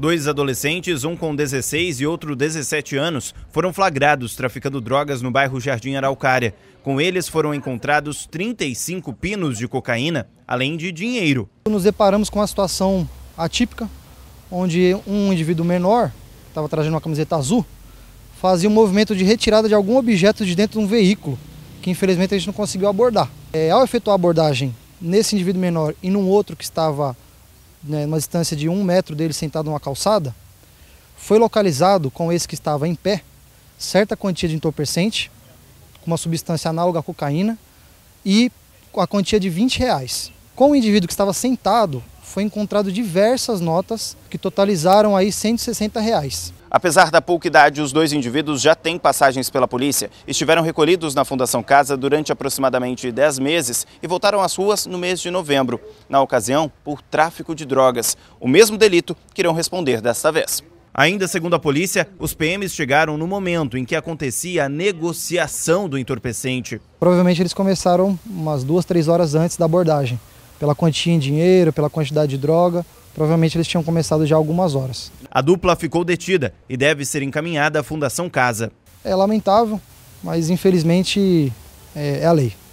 Dois adolescentes, um com 16 e outro 17 anos, foram flagrados traficando drogas no bairro Jardim Araucária. Com eles foram encontrados 35 pinos de cocaína, além de dinheiro. Nos deparamos com uma situação atípica, onde um indivíduo menor, estava trazendo uma camiseta azul, fazia um movimento de retirada de algum objeto de dentro de um veículo, que infelizmente a gente não conseguiu abordar. É, ao efetuar a abordagem nesse indivíduo menor e num outro que estava né, numa distância de um metro dele sentado numa calçada, foi localizado com esse que estava em pé certa quantia de entorpecente, com uma substância análoga à cocaína, e a quantia de 20 reais. Com o indivíduo que estava sentado foi encontrado diversas notas que totalizaram aí 160 reais. Apesar da pouca idade, os dois indivíduos já têm passagens pela polícia. Estiveram recolhidos na Fundação Casa durante aproximadamente 10 meses e voltaram às ruas no mês de novembro, na ocasião por tráfico de drogas, o mesmo delito que irão responder desta vez. Ainda segundo a polícia, os PMs chegaram no momento em que acontecia a negociação do entorpecente. Provavelmente eles começaram umas duas, três horas antes da abordagem pela quantia em dinheiro, pela quantidade de droga. Provavelmente eles tinham começado já algumas horas. A dupla ficou detida e deve ser encaminhada à Fundação Casa. É lamentável, mas infelizmente é, é a lei.